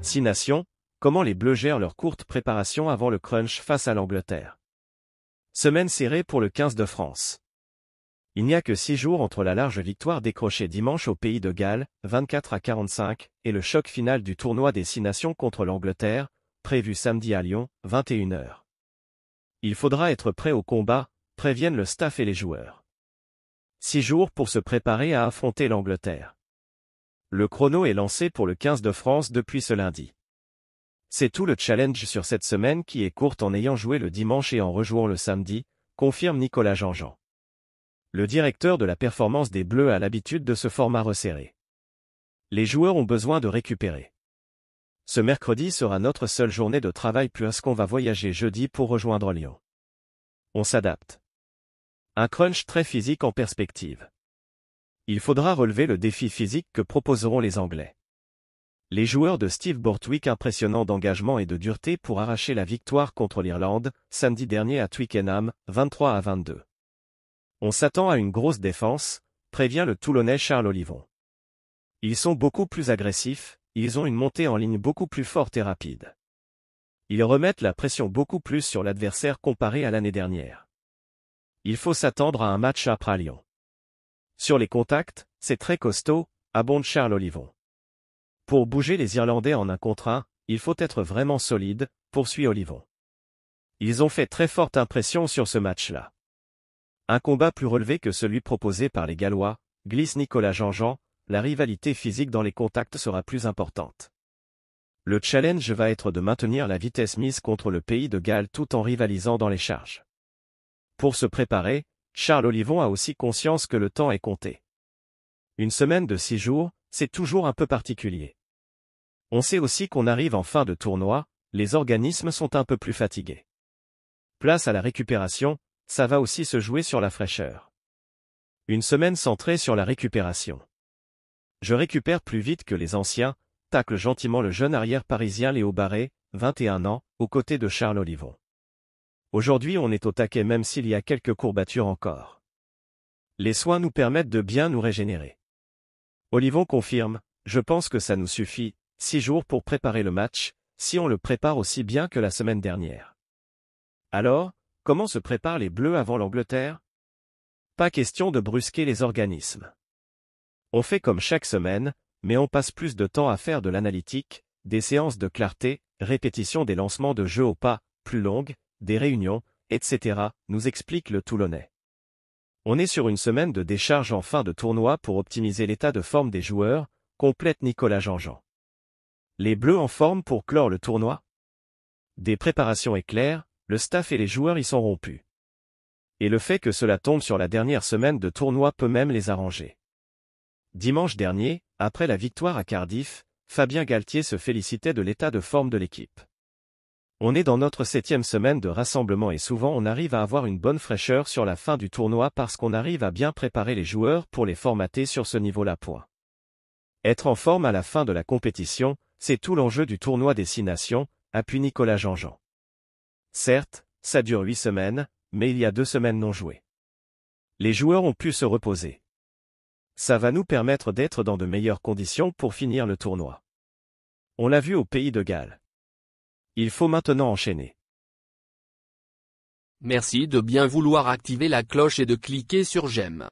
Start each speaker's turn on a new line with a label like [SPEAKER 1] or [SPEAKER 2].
[SPEAKER 1] Six nations, comment les Bleus gèrent leur courte préparation avant le crunch face à l'Angleterre. Semaine serrée pour le 15 de France. Il n'y a que six jours entre la large victoire décrochée dimanche au pays de Galles, 24 à 45, et le choc final du tournoi des six nations contre l'Angleterre, prévu samedi à Lyon, 21h. Il faudra être prêt au combat, préviennent le staff et les joueurs. Six jours pour se préparer à affronter l'Angleterre. Le chrono est lancé pour le 15 de France depuis ce lundi. C'est tout le challenge sur cette semaine qui est courte en ayant joué le dimanche et en rejouant le samedi, confirme Nicolas Jean-Jean. Le directeur de la performance des Bleus a l'habitude de ce format resserré. Les joueurs ont besoin de récupérer. Ce mercredi sera notre seule journée de travail puisqu'on va voyager jeudi pour rejoindre Lyon. On s'adapte. Un crunch très physique en perspective. Il faudra relever le défi physique que proposeront les Anglais. Les joueurs de Steve Bortwick impressionnants d'engagement et de dureté pour arracher la victoire contre l'Irlande, samedi dernier à Twickenham, 23 à 22. On s'attend à une grosse défense, prévient le Toulonnais Charles Olivon. Ils sont beaucoup plus agressifs, ils ont une montée en ligne beaucoup plus forte et rapide. Ils remettent la pression beaucoup plus sur l'adversaire comparé à l'année dernière il faut s'attendre à un match après à Lyon. Sur les contacts, c'est très costaud, abonde Charles Olivon. Pour bouger les Irlandais en un contre un, il faut être vraiment solide, poursuit Olivon. Ils ont fait très forte impression sur ce match-là. Un combat plus relevé que celui proposé par les Gallois, glisse Nicolas Jean-Jean, la rivalité physique dans les contacts sera plus importante. Le challenge va être de maintenir la vitesse mise contre le pays de Galles tout en rivalisant dans les charges. Pour se préparer, Charles Olivon a aussi conscience que le temps est compté. Une semaine de six jours, c'est toujours un peu particulier. On sait aussi qu'on arrive en fin de tournoi, les organismes sont un peu plus fatigués. Place à la récupération, ça va aussi se jouer sur la fraîcheur. Une semaine centrée sur la récupération. Je récupère plus vite que les anciens, tacle gentiment le jeune arrière parisien Léo Barré, 21 ans, aux côtés de Charles Olivon. Aujourd'hui on est au taquet même s'il y a quelques courbatures encore. Les soins nous permettent de bien nous régénérer. Olivon confirme, je pense que ça nous suffit, six jours pour préparer le match, si on le prépare aussi bien que la semaine dernière. Alors, comment se préparent les Bleus avant l'Angleterre Pas question de brusquer les organismes. On fait comme chaque semaine, mais on passe plus de temps à faire de l'analytique, des séances de clarté, répétition des lancements de jeu au pas, plus longues, des réunions, etc., nous explique le Toulonnais. On est sur une semaine de décharge en fin de tournoi pour optimiser l'état de forme des joueurs, complète Nicolas Jeanjean. Les Bleus en forme pour clore le tournoi Des préparations éclairent, le staff et les joueurs y sont rompus. Et le fait que cela tombe sur la dernière semaine de tournoi peut même les arranger. Dimanche dernier, après la victoire à Cardiff, Fabien Galtier se félicitait de l'état de forme de l'équipe. On est dans notre septième semaine de rassemblement et souvent on arrive à avoir une bonne fraîcheur sur la fin du tournoi parce qu'on arrive à bien préparer les joueurs pour les formater sur ce niveau-là. Être en forme à la fin de la compétition, c'est tout l'enjeu du tournoi des six nations, appuie Nicolas Jean-Jean. Certes, ça dure huit semaines, mais il y a deux semaines non jouées. Les joueurs ont pu se reposer. Ça va nous permettre d'être dans de meilleures conditions pour finir le tournoi. On l'a vu au pays de Galles. Il faut maintenant enchaîner. Merci de bien vouloir activer la cloche et de cliquer sur j'aime.